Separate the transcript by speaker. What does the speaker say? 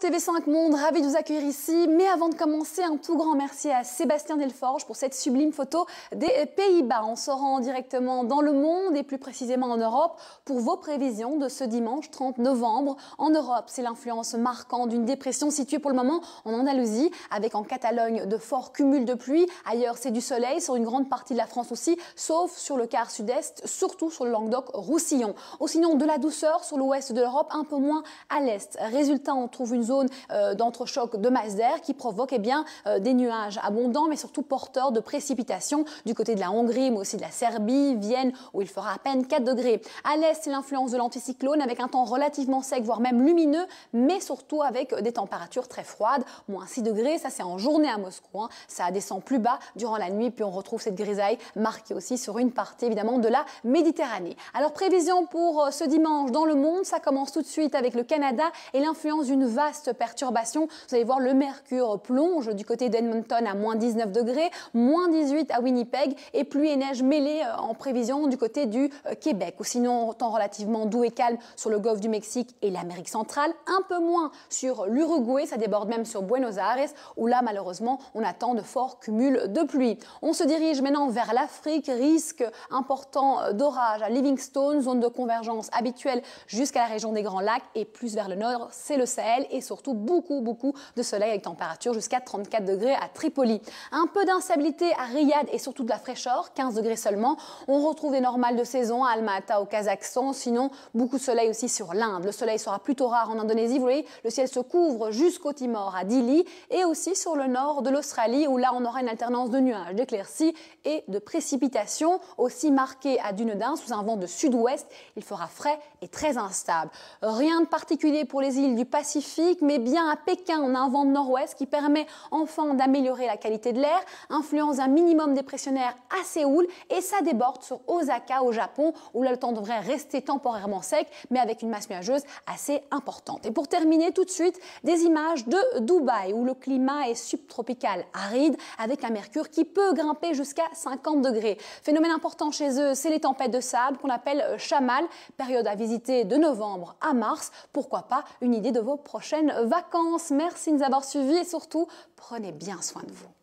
Speaker 1: TV5 Monde, ravi de vous accueillir ici. Mais avant de commencer, un tout grand merci à Sébastien Delforge pour cette sublime photo des Pays-Bas en se rend directement dans le monde et plus précisément en Europe pour vos prévisions de ce dimanche 30 novembre. En Europe, c'est l'influence marquante d'une dépression située pour le moment en Andalousie avec en Catalogne de forts cumuls de pluie. Ailleurs, c'est du soleil sur une grande partie de la France aussi, sauf sur le quart sud-est, surtout sur le Languedoc-Roussillon. Au sinon de la douceur sur l'ouest de l'Europe, un peu moins à l'est. Résultat, on trouve une zone euh, d'entrechoc de masse d'air qui provoque eh bien, euh, des nuages abondants, mais surtout porteurs de précipitations du côté de la Hongrie, mais aussi de la Serbie, Vienne, où il fera à peine 4 degrés. À l'est, c'est l'influence de l'anticyclone avec un temps relativement sec, voire même lumineux, mais surtout avec des températures très froides, moins 6 degrés. Ça, c'est en journée à Moscou. Hein. Ça descend plus bas durant la nuit, puis on retrouve cette grisaille marquée aussi sur une partie évidemment de la Méditerranée. Alors, prévision pour euh, ce dimanche dans le monde, ça commence tout de suite avec le Canada et l'influence d'une vaste perturbation. Vous allez voir, le mercure plonge du côté d'Edmonton à moins 19 degrés, moins 18 à Winnipeg et pluie et neige mêlées euh, en prévision du côté du euh, Québec. Ou sinon, temps relativement doux et calme sur le golfe du Mexique et l'Amérique centrale, un peu moins sur l'Uruguay, ça déborde même sur Buenos Aires, où là, malheureusement, on attend de forts cumuls de pluie. On se dirige maintenant vers l'Afrique, risque important euh, d'orage à Livingstone, zone de convergence habituelle jusqu'à la région des Grands Lacs et plus vers le nord, c'est le Sahel et surtout beaucoup, beaucoup de soleil avec température jusqu'à 34 degrés à Tripoli. Un peu d'instabilité à Riyad et surtout de la fraîcheur, 15 degrés seulement. On retrouve des normales de saison à Almata au Kazakhstan, sinon beaucoup de soleil aussi sur l'Inde. Le soleil sera plutôt rare en Indonésie, vous voyez, le ciel se couvre jusqu'au Timor, à Dili, et aussi sur le nord de l'Australie, où là on aura une alternance de nuages, d'éclaircies et de précipitations, aussi marquées à Dunedin sous un vent de sud-ouest. Il fera frais et très instable. Rien de particulier pour les îles du Pacifique, mais bien à Pékin. On a un vent de nord-ouest qui permet enfin d'améliorer la qualité de l'air, influence un minimum dépressionnaire à Séoul et ça déborde sur Osaka au Japon où le temps devrait rester temporairement sec mais avec une masse nuageuse assez importante. Et pour terminer tout de suite, des images de Dubaï où le climat est subtropical aride avec un mercure qui peut grimper jusqu'à 50 degrés. Phénomène important chez eux, c'est les tempêtes de sable qu'on appelle chamal, période à visiter de novembre à mars. Pourquoi pas une idée de vos prochaines vacances. Merci de nous avoir suivis et surtout, prenez bien soin de vous.